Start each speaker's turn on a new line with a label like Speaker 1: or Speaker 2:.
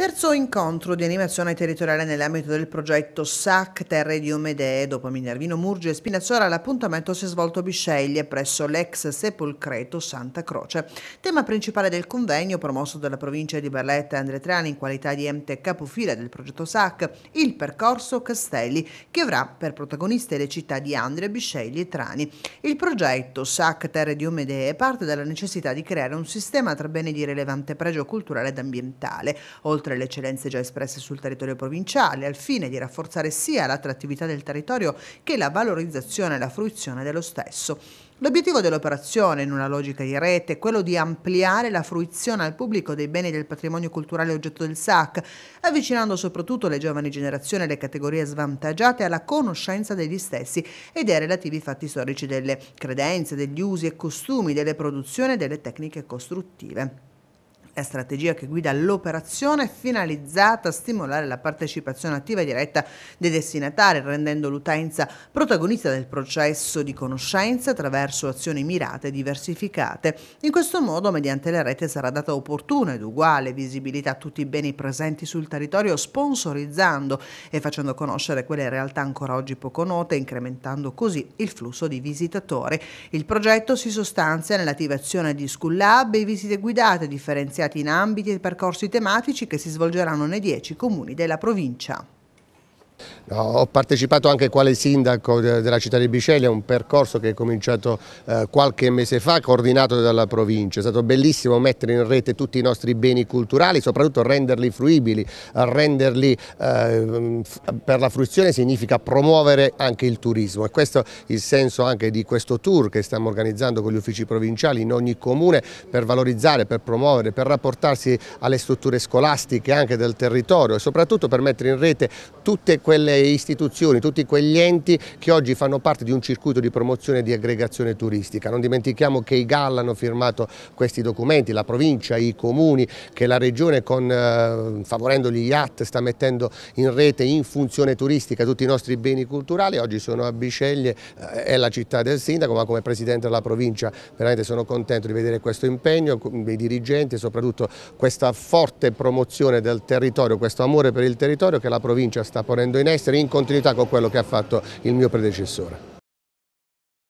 Speaker 1: Terzo incontro di animazione territoriale nell'ambito del progetto SAC Terre di Omedee. Dopo Minervino, Murgia e Spinazzola, l'appuntamento si è svolto a Bisceglie presso l'ex sepolcreto Santa Croce. Tema principale del convegno, promosso dalla provincia di Barletta e Andretrani in qualità di ente capofila del progetto SAC, il percorso Castelli, che avrà per protagoniste le città di Andria, Bisceglie e Trani. Il progetto SAC Terre di Omedee parte dalla necessità di creare un sistema tra beni di rilevante pregio culturale ed ambientale, oltre oltre le eccellenze già espresse sul territorio provinciale, al fine di rafforzare sia l'attrattività del territorio che la valorizzazione e la fruizione dello stesso. L'obiettivo dell'operazione, in una logica di rete, è quello di ampliare la fruizione al pubblico dei beni del patrimonio culturale oggetto del SAC, avvicinando soprattutto le giovani generazioni e le categorie svantaggiate alla conoscenza degli stessi e dei relativi fatti storici delle credenze, degli usi e costumi, delle produzioni e delle tecniche costruttive. La strategia che guida l'operazione è finalizzata a stimolare la partecipazione attiva e diretta dei destinatari, rendendo l'utenza protagonista del processo di conoscenza attraverso azioni mirate e diversificate. In questo modo, mediante la rete, sarà data opportuna ed uguale visibilità a tutti i beni presenti sul territorio, sponsorizzando e facendo conoscere quelle realtà ancora oggi poco note, incrementando così il flusso di visitatori. Il progetto si sostanzia nell'attivazione di school lab e visite guidate differenziate iniziati in ambiti e percorsi tematici che si svolgeranno nei 10 comuni della provincia.
Speaker 2: No, ho partecipato anche quale sindaco della città di Biceglia a un percorso che è cominciato eh, qualche mese fa coordinato dalla provincia. È stato bellissimo mettere in rete tutti i nostri beni culturali, soprattutto renderli fruibili, renderli eh, per la fruizione significa promuovere anche il turismo e questo è il senso anche di questo tour che stiamo organizzando con gli uffici provinciali in ogni comune per valorizzare, per promuovere, per rapportarsi alle strutture scolastiche anche del territorio e soprattutto per mettere in rete tutte queste quelle istituzioni, tutti quegli enti che oggi fanno parte di un circuito di promozione e di aggregazione turistica. Non dimentichiamo che i GAL hanno firmato questi documenti, la provincia, i comuni, che la regione con, eh, favorendo gli IAT sta mettendo in rete in funzione turistica tutti i nostri beni culturali, oggi sono a Bisceglie, eh, è la città del sindaco, ma come presidente della provincia veramente sono contento di vedere questo impegno dei dirigenti e soprattutto questa forte promozione del territorio, questo amore per il territorio che la provincia sta ponendo in in essere in continuità con quello che ha fatto il mio predecessore.